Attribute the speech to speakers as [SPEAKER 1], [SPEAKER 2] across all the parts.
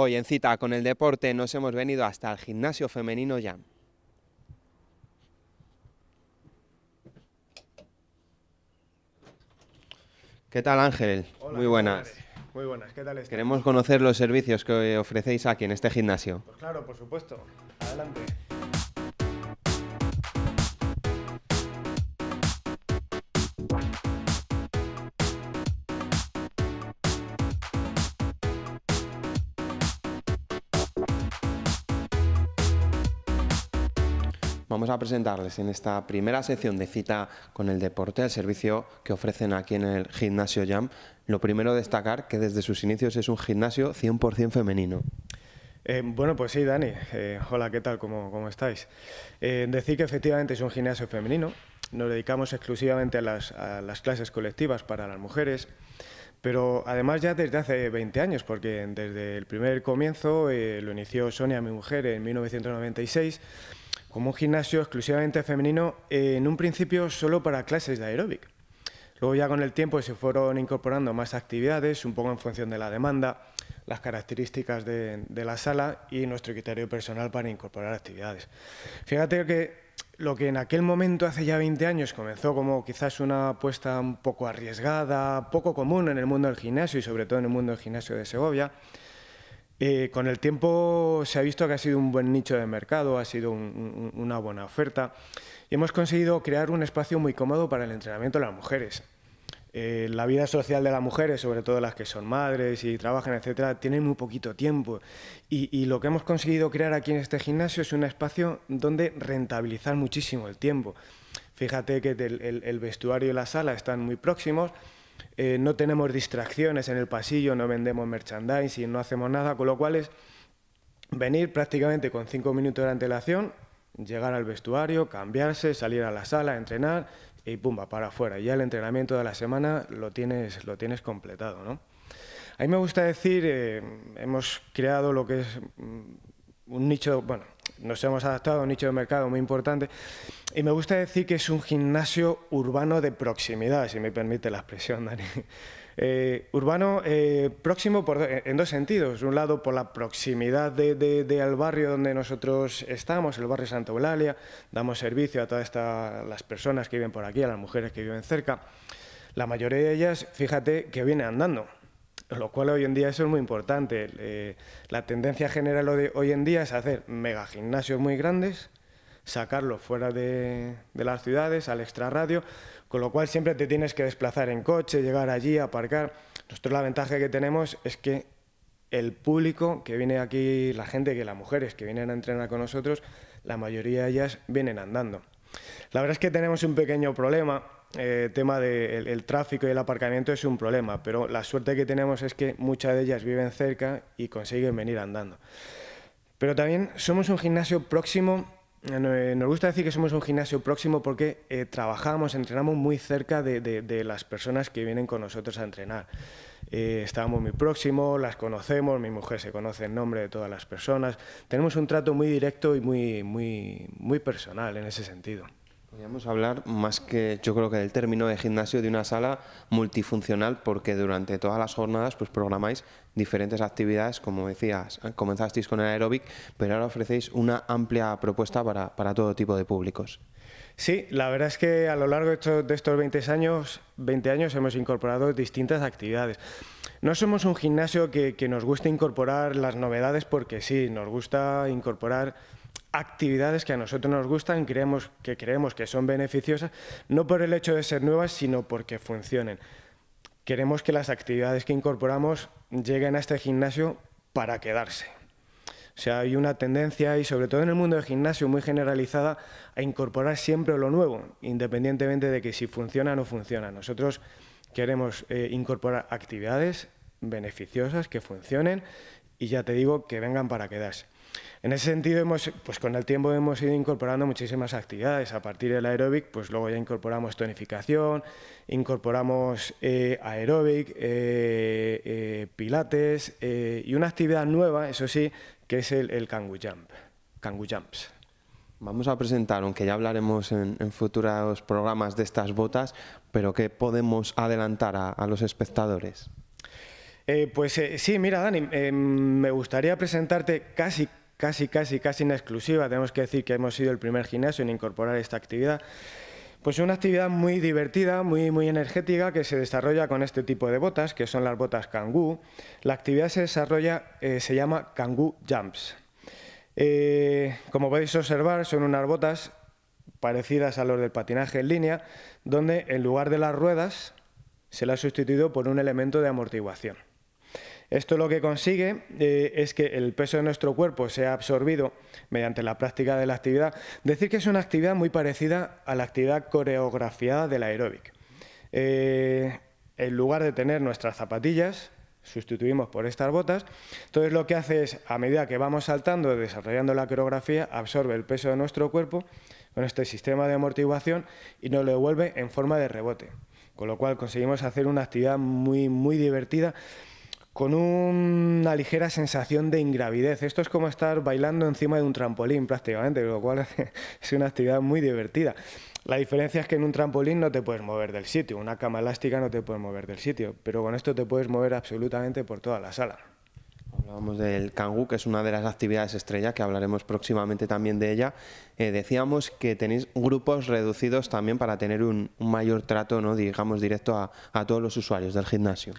[SPEAKER 1] Hoy en cita con el deporte nos hemos venido hasta el gimnasio femenino ya. ¿Qué tal Ángel? Muy buenas.
[SPEAKER 2] Muy buenas, ¿qué tal Queremos conocer
[SPEAKER 1] los servicios que ofrecéis aquí en este gimnasio.
[SPEAKER 2] Pues claro, por supuesto. Adelante.
[SPEAKER 1] Vamos a presentarles en esta primera sección de cita con el deporte, el servicio que ofrecen aquí en el gimnasio Jam. Lo primero destacar que desde sus inicios es un gimnasio 100% femenino.
[SPEAKER 2] Eh, bueno, pues sí, Dani. Eh, hola, ¿qué tal? ¿Cómo, cómo estáis? Eh, decir que efectivamente es un gimnasio femenino. Nos dedicamos exclusivamente a las, clases colectivas para las mujeres. Pero además ya desde hace 20 años, porque desde el primer comienzo lo inició Sonia, mi mujer, en 1996 como un gimnasio exclusivamente femenino, eh, en un principio solo para clases de aeróbic. Luego ya con el tiempo se fueron incorporando más actividades, un poco en función de la demanda, las características de, de la sala y nuestro criterio personal para incorporar actividades. Fíjate que lo que en aquel momento, hace ya 20 años, comenzó como quizás una apuesta un poco arriesgada, poco común en el mundo del gimnasio y sobre todo en el mundo del gimnasio de Segovia, eh, con el tiempo se ha visto que ha sido un buen nicho de mercado, ha sido una buena oferta y hemos conseguido crear un espacio muy cómodo para el entrenamiento de las mujeres. Eh, la vida social de las mujeres, sobre todo las que son madres y trabajan, etcétera, tienen muy poquito tiempo. Y, lo que hemos conseguido crear aquí en este gimnasio es un espacio donde rentabilizar muchísimo el tiempo. Fíjate que el vestuario y la sala están muy próximos, eh, no tenemos distracciones en el pasillo, no vendemos merchandising, no hacemos nada, con lo cual es venir prácticamente con cinco minutos de antelación, llegar al vestuario, cambiarse, salir a la sala, entrenar y pumba, para afuera. Y ya el entrenamiento de la semana lo tienes, lo tienes completado, ¿no? A mí me gusta decir, eh, hemos creado lo que es mm, un nicho, bueno, nos hemos adaptado a un nicho de mercado muy importante. Y me gusta decir que es un gimnasio urbano de proximidad, si me permite la expresión, Dani. Eh, urbano eh, próximo en dos sentidos. Un lado, por la proximidad del de, barrio donde nosotros estamos, el barrio Santa Eulalia. Damos servicio a todas las personas que viven por aquí, a las mujeres que viven cerca. La mayoría de ellas, fíjate, que viene andando. Lo cual hoy en día eso es muy importante. Eh, la tendencia general hoy en día es hacer mega gimnasios muy grandes, sacarlos fuera de, de, las ciudades, al extrarradio, con lo cual siempre te tienes que desplazar en coche, llegar allí, aparcar. Nosotros la ventaja que tenemos es que el público que viene aquí, la gente, que las mujeres que vienen a entrenar con nosotros, la mayoría de ellas vienen andando. La verdad es que tenemos un pequeño problema eh, tema del tráfico y el aparcamiento es un problema, pero la suerte que tenemos es que muchas de ellas viven cerca y consiguen venir andando. Pero también somos un gimnasio próximo, eh, eh, nos gusta decir que somos un gimnasio próximo porque eh, trabajamos, entrenamos muy cerca de, las personas que vienen con nosotros a entrenar. Estábamos muy próximos, las conocemos, mi mujer se conoce en nombre de todas las personas, tenemos un trato muy directo y muy, muy, muy personal en ese sentido.
[SPEAKER 1] Podríamos hablar más que, yo creo que del término de gimnasio, de una sala multifuncional, porque durante todas las jornadas pues programáis diferentes actividades, como decías, eh, comenzasteis con el aeróbic, pero ahora ofrecéis una amplia propuesta para, todo tipo de públicos. Sí, la verdad es que a lo largo de estos, 20 años, 20 años hemos incorporado
[SPEAKER 2] distintas actividades. No somos un gimnasio que, que nos gusta incorporar las novedades porque sí, nos gusta incorporar actividades que a nosotros nos gustan, creemos que creemos que son beneficiosas, no por el hecho de ser nuevas, sino porque funcionen. Queremos que las actividades que incorporamos lleguen a este gimnasio para quedarse. O sea, hay una tendencia, y sobre todo en el mundo del gimnasio, muy generalizada, a incorporar siempre lo nuevo, independientemente de que si funciona o no funciona. Nosotros queremos eh, incorporar actividades beneficiosas que funcionen y ya te digo que vengan para quedarse. En ese sentido, pues con el tiempo hemos ido incorporando muchísimas actividades. A partir del aeróbic, pues luego ya incorporamos tonificación, incorporamos eh, aeróbic, eh, eh, pilates y una actividad nueva, eso sí, que es el, el Kangu Jump. Jumps.
[SPEAKER 1] Vamos a presentar, aunque ya hablaremos en, futuros programas de estas botas, pero ¿qué podemos adelantar a los espectadores?
[SPEAKER 2] Eh, pues eh, sí, mira, Dani, em, me gustaría presentarte casi, casi, casi, casi en exclusiva. Tenemos que decir que hemos sido el primer gimnasio en incorporar esta actividad. Pues una actividad muy divertida, muy, muy energética, que se desarrolla con este tipo de botas, que son las botas Kangoo. La actividad se desarrolla, eh, se llama Kangoo Jumps. como podéis observar, son unas botas parecidas a las del patinaje en línea, donde en lugar de las ruedas se las ha sustituido por un elemento de amortiguación. Esto lo que consigue eh, es que el peso de nuestro cuerpo sea absorbido mediante la práctica de la actividad. Decir que es una actividad muy parecida a la actividad coreografiada del aeróbic. Eh, en lugar de tener nuestras zapatillas, sustituimos por estas botas. Entonces lo que hace es, a medida que vamos saltando, desarrollando la coreografía, absorbe el peso de nuestro cuerpo con este sistema de amortiguación y nos lo devuelve en forma de rebote. Con lo cual conseguimos hacer una actividad muy, muy divertida con una ligera sensación de ingravidez. Esto es como estar bailando encima de un trampolín prácticamente, lo cual es una actividad muy divertida. La diferencia es que en un trampolín no te puedes mover del sitio, una cama elástica no te puedes mover del sitio, pero con esto te puedes mover absolutamente por toda la sala.
[SPEAKER 1] Hablábamos del kangú, que es una de las actividades estrella, que hablaremos próximamente también de ella. Eh, decíamos que tenéis grupos reducidos también para tener un, mayor trato, ¿no? digamos, directo a todos los usuarios del gimnasio.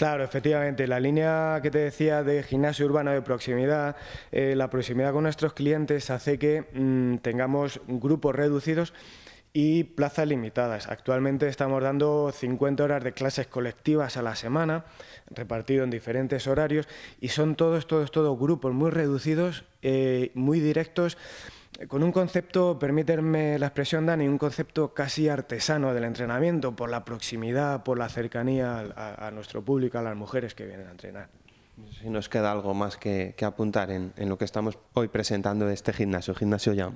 [SPEAKER 1] Claro, efectivamente. La línea que te decía de gimnasio urbano de
[SPEAKER 2] proximidad, eh, la proximidad con nuestros clientes hace que mm, tengamos grupos reducidos y plazas limitadas. Actualmente estamos dando 50 horas de clases colectivas a la semana, repartido en diferentes horarios, y son todos, todos, todos grupos muy reducidos, eh, muy directos con un concepto, permíteme la expresión, Dani, un concepto casi artesano del entrenamiento, por la proximidad, por la cercanía a, nuestro público, a las mujeres que vienen a entrenar.
[SPEAKER 1] Si nos queda algo más que, apuntar en, lo que estamos hoy presentando de este gimnasio, Gimnasio ya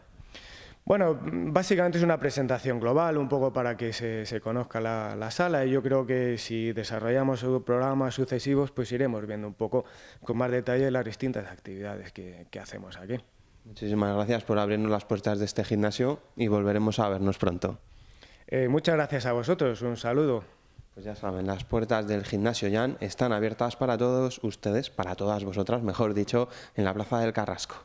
[SPEAKER 1] Bueno, básicamente
[SPEAKER 2] es una presentación global, un poco para que se, conozca la, sala y yo creo que si desarrollamos programas sucesivos, pues iremos viendo un poco con más detalle las distintas actividades que hacemos aquí.
[SPEAKER 1] Muchísimas gracias por abrirnos las puertas de este gimnasio y volveremos a vernos pronto. Eh, muchas gracias a vosotros, un saludo. Pues ya saben, las puertas del gimnasio Jan están abiertas para todos ustedes, para todas vosotras, mejor dicho, en la Plaza del Carrasco.